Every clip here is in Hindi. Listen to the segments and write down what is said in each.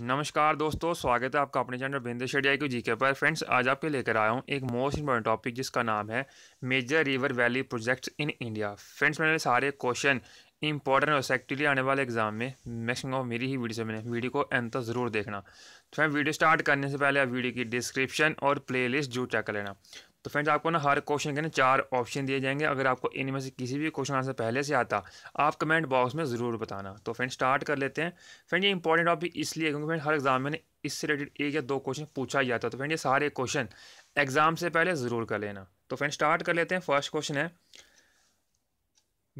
नमस्कार दोस्तों स्वागत है आपका अपने चैनल बिंदु शेडिया क्यू जी के पर फ्रेंड्स आज आपके लेकर आया हूँ एक मोस्ट इंपॉर्टेंट टॉपिक जिसका नाम है major river valley projects in India friends मैंने सारे क्वेश्चन इंपॉर्टेंट और सेक्टिवली आने वाले एग्जाम में मैक्सिमम ऑफ मेरी ही वीडियो से मैंने वीडियो को एंड तक ज़रूर देखना तो फ्रेंड वीडियो स्टार्ट करने से पहले आप वीडियो की डिस्क्रिप्शन और लिस्ट जरूर चेक कर लेना तो फ्रेंड्स आपको ना हर क्वेश्चन के ना चार ऑप्शन दिए जाएंगे अगर आपको इनमें से किसी भी क्वेश्चन आंसर पहले से आता आप कमेंट बॉक्स में ज़रूर बताना तो फ्रेंड स्टार्ट कर लेते हैं फ्रेंड ये इंपॉर्टेंट टॉपिक इसलिए क्योंकि फ्रेंड हर एग्जाम में इससे रिलेटेड एक या दो क्वेश्चन पूछा ही जाता तो फ्रेंड ये सारे क्वेश्चन एग्जाम से पहले ज़रूर कर लेना तो फ्रेंड स्टार्ट कर लेते हैं फर्स्ट क्वेश्चन है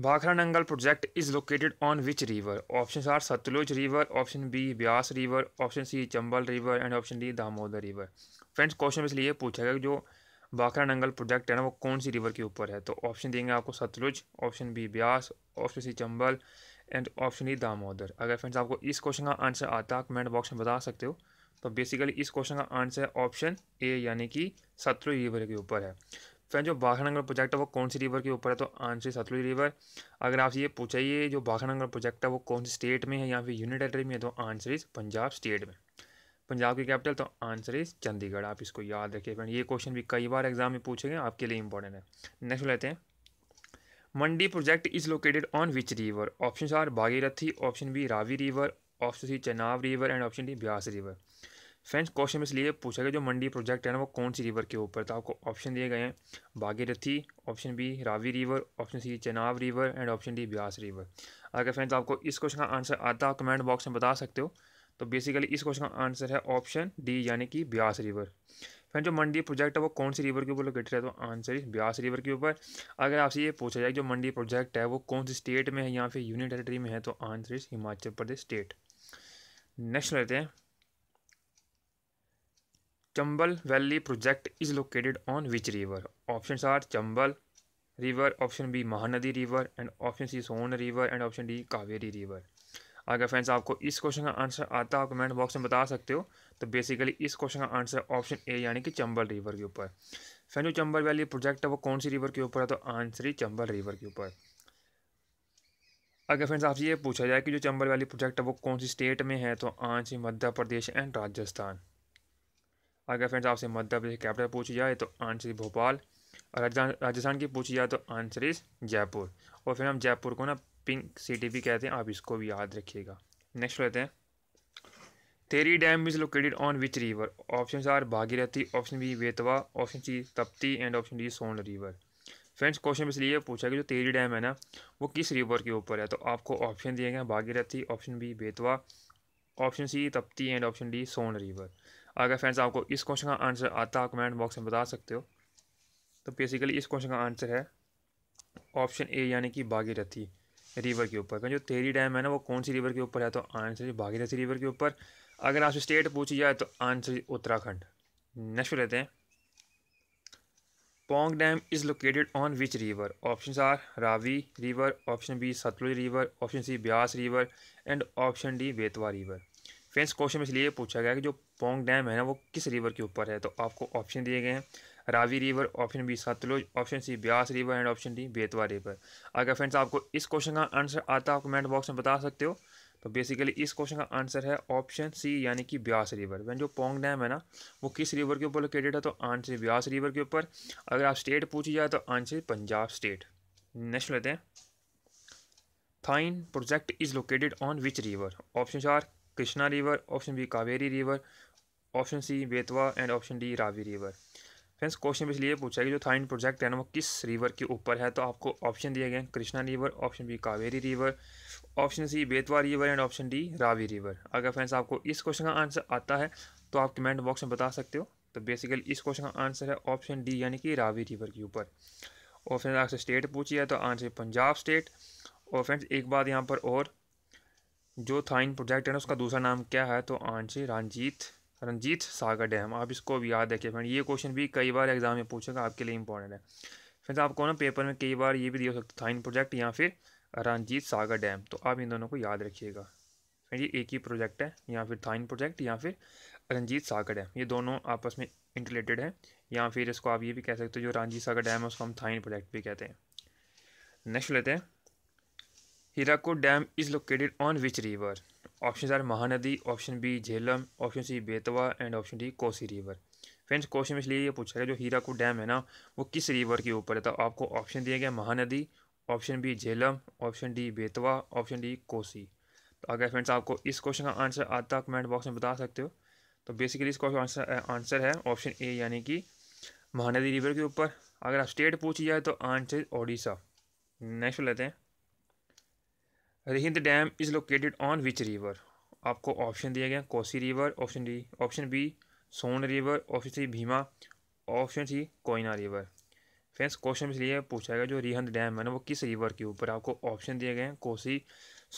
Bhakra Nangal project is located on which river option are Sutlej river option B Beas river option C Chambal river and option D Damodar river friends question इसलिए पूछा गया जो बाखरा नंगल प्रोजेक्ट है ना वो कौन सी रिवर के ऊपर है तो ऑप्शन देंगे आपको Sutlej option B Beas option C Chambal and option E Damodar अगर फ्रेंड्स आपको इस क्वेश्चन का आंसर आता है कमेंट बॉक्स में बता सकते हो तो बेसिकली इस क्वेश्चन का आंसर ऑप्शन ए यानी कि सतलुज रिवर के ऊपर है फ्रेंड जो नंगल प्रोजेक्ट है वो कौन सी रिवर के ऊपर है तो आंसर सतलुज रिवर अगर आपसे ये पूछा ये जो भाखनगर प्रोजेक्ट है वो कौन सी स्टेट में है या फिर यूनियन टेरेटरी में है तो आंसर इज पंजाब स्टेट में पंजाब की कैपिटल तो आंसर इज चंडीगढ़ आप इसको याद रखिए फ्रेंड ये क्वेश्चन भी कई बार एग्जाम में पूछे गए आपके लिए इंपॉर्टेंट है नेक्स्ट लेते हैं Mandi project is located on which river option are Bhagirathi option B Ravi river option C Chenab river and option D Beas river friends question में इसलिए पूछा गया जो मंडी प्रोजेक्ट है ना वो कौन सी रिवर के ऊपर था आपको ऑप्शन दिए गए हैं Bhagirathi option B Ravi river option C Chenab river and option D Beas river अगर फ्रेंड्स आपको इस क्वेश्चन का आंसर आता है कमेंट बॉक्स में बता सकते हो तो बेसिकली इस क्वेश्चन का आंसर है ऑप्शन डी यानी कि ब्यास रिवर फ्रेंड जो मंडी प्रोजेक्ट है वो कौन सी रिवर के ऊपर लोकेटेड है तो आंसर इस ब्यास रिवर के ऊपर अगर आपसे ये पूछा जाए जो मंडी प्रोजेक्ट है वो कौन सी स्टेट में है या फिर यूनियन टेरेटरी में है तो आंसर इस हिमाचल प्रदेश स्टेट नेक्स्ट लेते हैं Chambal valley project is located on which river option are Chambal river option B Mahanadi river and option C Son river and option D Kaveri river अगर फ्रेंड्स आपको इस क्वेश्चन का आंसर आता है कमेंट बॉक्स में बता सकते हो तो बेसिकली इस क्वेश्चन का आंसर ऑप्शन ए यानी कि चंबल रिवर के ऊपर फ्रेंड जो चंबल वैली प्रोजेक्ट है वो कौन सी रिवर के ऊपर है तो आंसर ही चंबल रिवर के ऊपर अगर फ्रेंड्स आपसे ये पूछा जाए कि जो चंबल वैली प्रोजेक्ट है वो कौन सी स्टेट में है तो आंसर मध्य प्रदेश एंड राजस्थान अगर फ्रेंड्स आपसे मध्य प्रदेश कैपिटल पूछी जाए तो आंसर भोपाल और राजस्थान की पूछी जाए तो आंसर इज जयपुर और फिर हम जयपुर को ना पिंक सिटी भी कहते हैं आप इसको भी याद रखिएगा नेक्स्ट लेते हैं Tehri dam is located on which river option are Bhagirathi option B Betwa option C Tapti and option D Son river friends question इसलिए पूछा कि जो तेरी डैम है ना वो किस रिवर के ऊपर है तो आपको ऑप्शन दिए गए Bhagirathi option B Betwa option C Tapti and option D Son river अगर फ्रेंड्स आपको इस क्वेश्चन का आंसर आता है कमेंट बॉक्स में बता सकते हो तो बेसिकली इस क्वेश्चन का आंसर है ऑप्शन ए यानी कि भागीरथी रिवर के ऊपर जो तेरी डैम है ना वो कौन सी रिवर के ऊपर है तो आंसर भागीरथी रिवर के ऊपर अगर आपसे स्टेट पूछी जाए तो आंसर उत्तराखंड नेक्स्ट लेते हैं Pong dam is located on which river option are Ravi river option B Sutlej river option C Beas river and option D Betwa river friends question में इसलिए पूछा गया कि जो पोंग डैम है ना वो किस रिवर के ऊपर है तो आपको ऑप्शन दिए गए हैं Ravi river option B Sutlej option C Beas river and option D Betwa river अगर फ्रेंड्स आपको इस क्वेश्चन का आंसर आता है आप कमेंट बॉक्स में बता सकते हो तो बेसिकली इस क्वेश्चन का आंसर है ऑप्शन सी यानी कि ब्यास रिवर वैन जो पोंग डैम है ना वो किस रिवर के ऊपर लोकेटेड है तो आंसर ब्यास रिवर के ऊपर अगर आप स्टेट पूछी जाए तो आंसर पंजाब स्टेट नेक्स्ट लेते हैं Thein project is located on which river option चार Krishna river option B Kaveri river option C Betwa and option D Ravi river friends question इसलिए पूछा है कि जो थाइन प्रोजेक्ट है ना वो किस रिवर के ऊपर है तो आपको ऑप्शन दिए गए Krishna river option B Kaveri river option C Betwa river and option D Ravi river अगर फ्रेंड्स आपको इस क्वेश्चन का आंसर आता है तो आप कमेंट बॉक्स में बता सकते हो तो बेसिकली इस क्वेश्चन का आंसर है ऑप्शन डी यानी कि रावी रिवर के ऊपर और फ्रेंड्स आपसे स्टेट पूछी है तो आंसर पंजाब स्टेट और फ्रेंड्स एक बात यहाँ पर और जो थाइन प्रोजेक्ट है ना उसका दूसरा नाम क्या है तो आंसर रंजीत रंजीत सागर डैम आप इसको भी याद रखिए फ्रेंड ये क्वेश्चन भी कई बार एग्जाम में पूछेगा आपके लिए इंपॉर्टेंट है फ्रेंड्स आपको ना पेपर में कई बार ये भी दिया सकता था इन प्रोजेक्ट या फिर रंजीत सागर डैम तो आप इन दोनों को याद रखिएगा फ्रेंड ये एक ही प्रोजेक्ट है या फिर थाइन प्रोजेक्ट या फिर रंजीत सागर डैम ये दोनों आपस में इंटरलेटेड है या फिर इसको आप ये भी कह सकते हो जो रंजीत सागर डैम है उसको हम थाइन प्रोजेक्ट भी कहते हैं नेक्स्ट लेते हैं Hirakud dam is located on which river option are Mahanadi option B Jhelum option C Betwa and option D Kosi river friends question में इसलिए ये पूछा गया जो हीराकू डैम है ना वो किस रिवर के ऊपर है तो आपको ऑप्शन दिया गया Mahanadi option B Jhelum option D Betwa option D Kosi तो अगर फ्रेंड्स आपको इस क्वेश्चन का आंसर आता कमेंट बॉक्स में बता सकते हो तो बेसिकली इस क्वेश्चन आंसर आंसर है ऑप्शन ए यानी कि महानदी रिवर के ऊपर अगर आप स्टेट पूछी जाए तो आंसर ओडिशा नेक्स्ट लेते हैं Rihand dam is located on which river आपको ऑप्शन दिए गए Kosi river option D option B Son river option C Bhima option C Koyna river friends question इसलिए पूछा गया जो रिहंद डैम है ना वो किस रिवर के ऊपर आपको ऑप्शन दिए गए हैं कोसी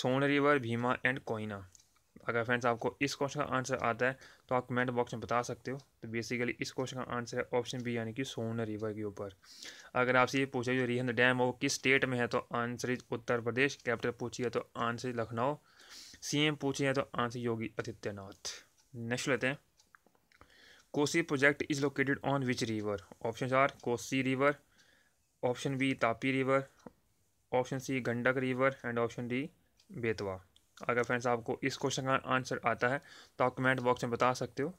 सोन रिवर भीमा एंड कोयना अगर फ्रेंड्स आपको इस क्वेश्चन का आंसर आता है तो आप कमेंट बॉक्स में बता सकते हो तो बेसिकली इस क्वेश्चन का आंसर है ऑप्शन बी यानी कि सोन रिवर के ऊपर अगर आपसे ये पूछा जो रिहंद डैम है वो किस स्टेट में है तो answer is Uttar Pradesh capital पूछी है तो आंसर लखनऊ सीएम पूछी है तो आंसर योगी आदित्यनाथ नेक्स्ट लेते हैं Kosi project is located on which river option are Kosi river option B Tapi river option C Gandak river and option D Betwa अगर फ्रेंड्स आपको इस क्वेश्चन का आंसर आता है तो आप कमेंट बॉक्स में बता सकते हो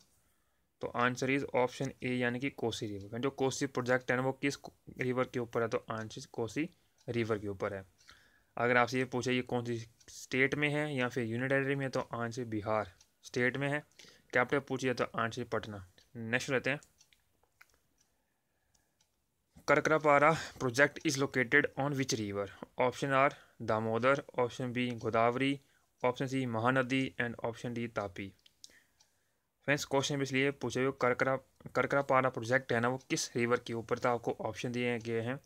तो आंसर इज ऑप्शन ए यानी कि कोसी रिवर जो कोसी प्रोजेक्ट है ना वो किस रिवर के ऊपर है तो आंसर कोसी रिवर के ऊपर है अगर आपसे ये पूछा ये कौन सी स्टेट में है या फिर यूनियन टेरेटरी में है तो आंसर बिहार स्टेट में है कैपिटल पूछिए तो आंसर पटना नेक्स्ट रहते हैं Kakrapar project is located on which river option are Damodar option B Godavari option C Mahanadi and option D Tapi friends question इसलिए पूछे हुए करकरा करकरा पारा प्रोजेक्ट है ना वो किस रिवर के ऊपर था आपको ऑप्शन दिए गए हैं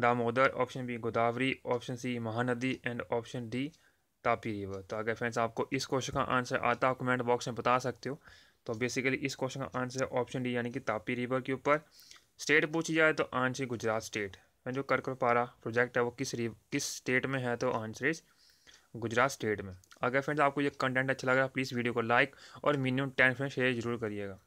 Damodar option B Godavari option C Mahanadi and option D Tapi river तो अगर फ्रेंड्स आपको इस क्वेश्चन का आंसर आता आप कमेंट बॉक्स में बता सकते हो तो बेसिकली इस क्वेश्चन का आंसर है ऑप्शन डी यानी कि तापी रिवर के ऊपर स्टेट पूछी जाए तो आंसर गुजरात स्टेट जो पारा प्रोजेक्ट है वो किस रिव, किस स्टेट में है तो आंसर इज़ गुजरात स्टेट में अगर फ्रेंड्स आपको ये कंटेंट अच्छा लगा प्लीज़ वीडियो को लाइक और मिनिमम टेन फ्रेंड शेयर जरूर करिएगा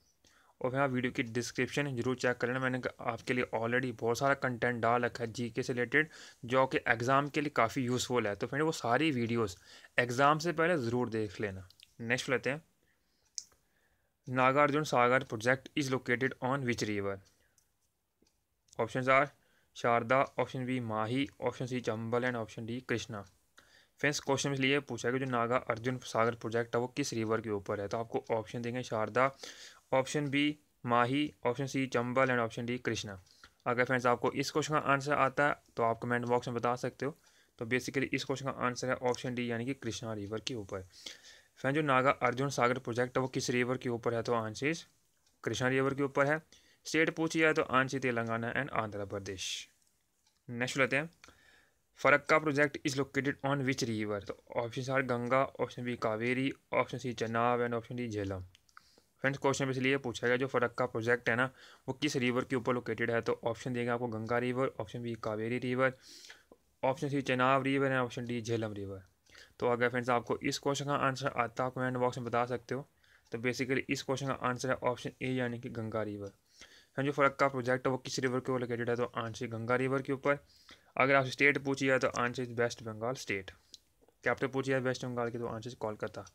और फिर आप वीडियो की डिस्क्रिप्शन जरूर चेक कर लेना मैंने आपके लिए ऑलरेडी बहुत सारा कंटेंट डाल रखा है जीके से रिलेटेड जो कि एग्ज़ाम के लिए काफ़ी यूज़फुल है तो फ्रेंड वो सारी वीडियोस एग्ज़ाम से पहले ज़रूर देख लेना नेक्स्ट लेते हैं Nagarjuna Sagar project is located on which river option are Sharda option B Mahi option C Chambal and option D Krishna friends question इसलिए पूछा कि जो नागा अर्जुन सागर प्रोजेक्ट है वो किस रिवर के ऊपर है तो आपको ऑप्शन देंगे Sharda option B Mahi option C Chambal and option D Krishna अगर फ्रेंड्स आपको इस क्वेश्चन का आंसर आता है तो आप कमेंट बॉक्स में बता सकते हो तो बेसिकली इस क्वेश्चन का आंसर है ऑप्शन डी यानी कि कृष्णा रिवर के ऊपर फ्रेंड जो नागा अर्जुन सागर प्रोजेक्ट है वो किस रिवर के ऊपर है तो आंसर कृष्णा रिवर के ऊपर है स्टेट पूछी जाए तो answer Telangana and Andhra Pradesh next लेते हैं Farakka project is located on which river तो option are Ganga option B Kaveri option C Chenab and option D Jhelum friends question में इसलिए पूछा गया जो फरक्का प्रोजेक्ट है ना वो किस रिवर के ऊपर लोकेटेड है तो ऑप्शन देगा आपको Ganga river option B Kaveri river option C Chenab river and option D Jhelum river तो अगर फ्रेंड्स आपको इस क्वेश्चन का आंसर आता है कमेंट बॉक्स में बता सकते हो तो बेसिकली इस क्वेश्चन का आंसर है ऑप्शन ए यानी कि गंगा रिवर फ्रेंड जो फरक्का प्रोजेक्ट है वो किस रिवर के ऊपर लोकेटेड है तो आंसर गंगा रिवर के ऊपर अगर आपसे स्टेट पूछी जाए तो answer is west Bengal state capital पूछी जाए वेस्ट बंगाल की तो आंसर इज कोलकाता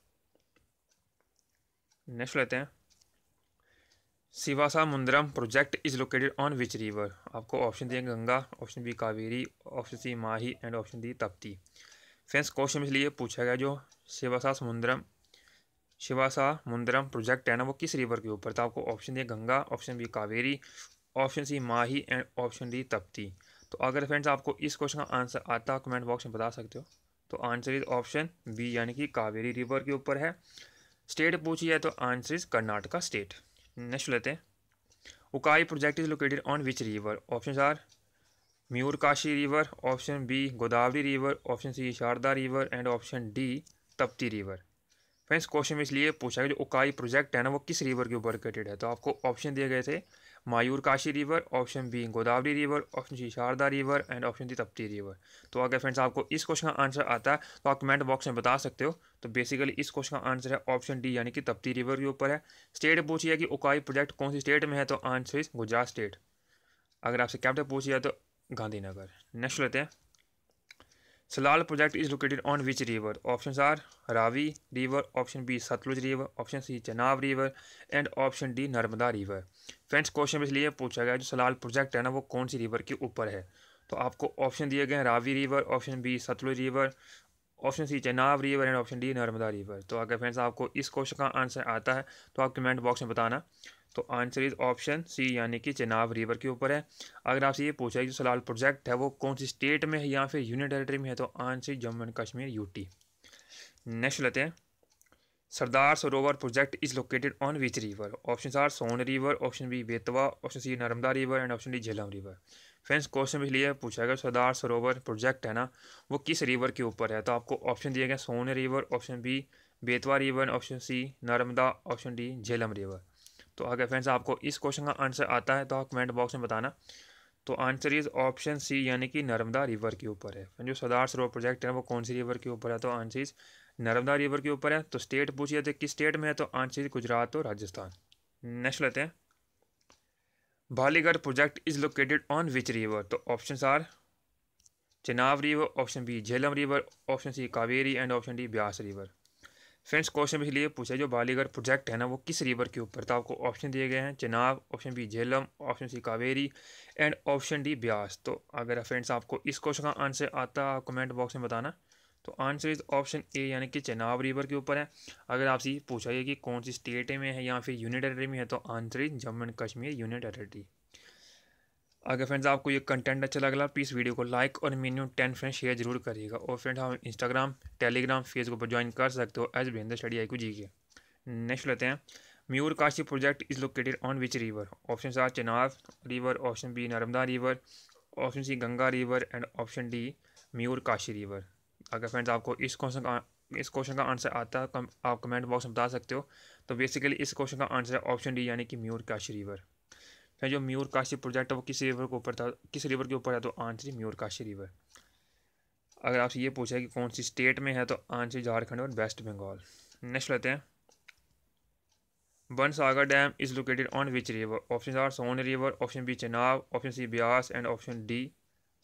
नेक्स्ट लेते हैं Sivasamudram project is located on which river आपको ऑप्शन दिए Ganga option B Kaveri option C Mahi and option D Tapti friends question इसलिए पूछा गया जो शिवासा समुंदरम शिवासा मुंदरम प्रोजेक्ट है ना वो किस रिवर के ऊपर था तो आपको ऑप्शन दिए Ganga option B Kaveri option C Mahi and option D Tapti तो अगर फ्रेंड्स आपको इस क्वेश्चन का आंसर आता है कमेंट बॉक्स में बता सकते हो तो आंसर इज ऑप्शन बी यानी कि कावेरी रिवर के ऊपर है स्टेट पूछी जाए तो answer is Karnataka state next लेते हैं Ukai project is located on which river option are Kashi river option B Godavari river option C Sharda river and option D Tapti river friends question में इसलिए पूछा है जो उकाई प्रोजेक्ट है ना वो किस रिवर के ऊपर लोकेटेड है तो आपको ऑप्शन दिए गए थे Mayurakshi river option B Godavari river option C Sharda river and option D Tapti river तो अगर फ्रेंड्स आपको इस क्वेश्चन का आंसर आता है तो आप कमेंट बॉक्स में बता सकते हो तो बेसिकली इस क्वेश्चन का आंसर है ऑप्शन डी यानी कि तप्ती रिवर के ऊपर है स्टेट पूछिए कि उकाई प्रोजेक्ट कौन सी स्टेट में है तो आंसर इज गुजरात स्टेट अगर आपसे कैप्टन पूछिए तो गांधीनगर नेक्स्ट लेते हैं Salal project is located on which river option are Ravi river option B Sutlej river option C Chenab river and option D Narmada river friends question इसलिए पूछा गया जो सलाल प्रोजेक्ट है ना वो कौन सी रिवर के ऊपर है तो आपको ऑप्शन दिए गए हैं Ravi river option B Sutlej river option C Chenab river and option D Narmada river तो अगर फ्रेंड्स आपको इस क्वेश्चन का आंसर आता है तो आप कमेंट बॉक्स में बताना तो आंसर इज ऑप्शन सी यानी कि चेनाब रिवर के ऊपर है अगर आपसे ये पूछा है जो सलाल प्रोजेक्ट है वो कौन सी स्टेट में है या फिर यूनियन टेरेटरी में है तो answer Jammu and Kashmir UT next लेते हैं Sardar Sarovar project is located on which river option are Son river option B Betwa option C Narmada river and option D Jhelum river friends question इसलिए पूछा गया सरदार सरोवर प्रोजेक्ट है ना वो किस रिवर के ऊपर है तो आपको ऑप्शन दिया गया Son river option B Betwa river option C Narmada option D Jhelum river तो अगर फ्रेंड्स आपको इस क्वेश्चन का आंसर आता है तो आप कमेंट बॉक्स में बताना तो आंसर इज ऑप्शन सी यानी कि नर्मदा रिवर के ऊपर है जो सरदार सरोवर प्रोजेक्ट है वो कौन सी रिवर के ऊपर है तो आंसर इज नर्मदा रिवर के ऊपर है तो स्टेट पूछिए तो किस स्टेट में है तो आंसर इज गुजरात और राजस्थान नेक्स्ट लेते हैं Baglihar project is located on which river तो option are Chenav river option B Jhelum river option C Kaveri and option D Beas river friends question इसलिए पूछा जो बालीगढ़ प्रोजेक्ट है ना वो किस रिवर के ऊपर तो आपको ऑप्शन दिए गए हैं Chenab option B Jhelum option C Kaveri and option D Beas तो अगर फ्रेंड्स आपको इस क्वेश्चन का आंसर आता है कमेंट बॉक्स में बताना तो आंसर इज ऑप्शन ए यानी कि चेनाब रिवर के ऊपर है अगर आपसे पूछा गया कि कौन सी स्टेट में है या फिर यूनियन टेरेटरी में है तो answer is Jammu and Kashmir union territory अगर फ्रेंड्स आपको ये कंटेंट अच्छा लगा प्लीज़ वीडियो को लाइक और मिनिमम टेन फ्रेंड शेयर जरूर करिएगा और फ्रेंड्स हम इंस्टाग्राम टेलीग्राम फेसबुक पर ज्वाइन कर सकते हो एज बिंदर स्टडी आई को जी के नेक्स्ट लेते हैं Mayurakshi project is located on which river option are Chenab river option B Narmada river option C Ganga river and option D Mayurakshi river अगर फ्रेंड्स आपको इस क्वेश्चन का इस क्वेश्चन का आंसर आता है आप कमेंट बॉक्स में बता सकते हो तो बेसिकली इस क्वेश्चन का आंसर है ऑप्शन डी यानी कि म्यूर काशी रिवर फिर जो म्यूर काशी प्रोजेक्ट है वो किस रिवर के ऊपर था किस रिवर के ऊपर है तो आंसर है म्यूर काशी रिवर अगर आपसे ये पूछा है कि कौन सी स्टेट में है तो आंसर झारखंड और वेस्ट बंगाल नेक्स्ट लेते हैं Ban Sagar dam is located on which river option are Son river option B Chenab option C Beas and option D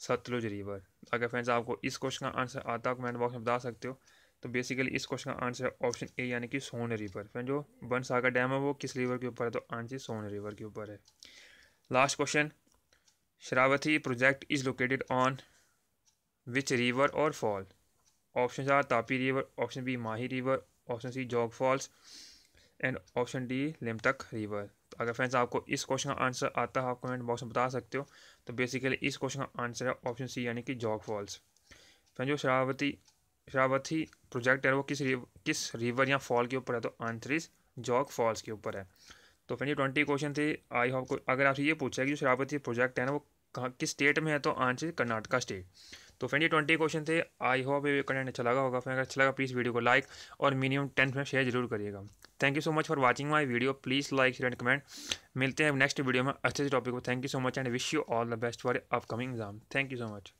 Sutlej river तो अगर फ्रेंड्स आपको इस क्वेश्चन का आंसर आता है कमेंट बॉक्स में बता सकते हो तो बेसिकली इस क्वेश्चन का आंसर है ऑप्शन ए यानी कि सोन रिवर फ्रेंड जो बन सागर डैम है वो किस रिवर के ऊपर है तो आंसर सोन रिवर के ऊपर है last question Sharavathi project is located on which river और fall option are Tapi river option B Mahi river option C Jog falls and option D लिमटक रिवर अगर फ्रेंड्स आपको इस क्वेश्चन का आंसर आता है आप कमेंट बॉक्स में बता सकते हो तो बेसिकली इस क्वेश्चन का आंसर है ऑप्शन सी यानी कि जॉक फॉल्स फ्रेंड जो शरावती शरावती प्रोजेक्ट है वो किस रिव, किस रिवर या फॉल के ऊपर है तो आंसर इज जॉक फॉल्स के ऊपर है तो फ्रेंड ये ट्वेंटी क्वेश्चन थे आई होप अगर आपसे ये पूछा है कि जो शरावती प्रोजेक्ट है ना वो कहाँ किस स्टेट में है तो आंसर कर्नाटका स्टेट तो फ्रेंड ये ट्वेंटी क्वेश्चन थे आई होप ये कंटेंट अच्छा लगा होगा फ्रेंड अगर अच्छा लगा प्लीज़ वीडियो को लाइक और मिनिमम टेंथ में शेयर जरूर करिएगा thank you so much for watching my video please like share and comment मिलते हैं नेक्स्ट वीडियो में अच्छे से टॉपिक को thank you so much and wish you all the best for upcoming exam thank you so much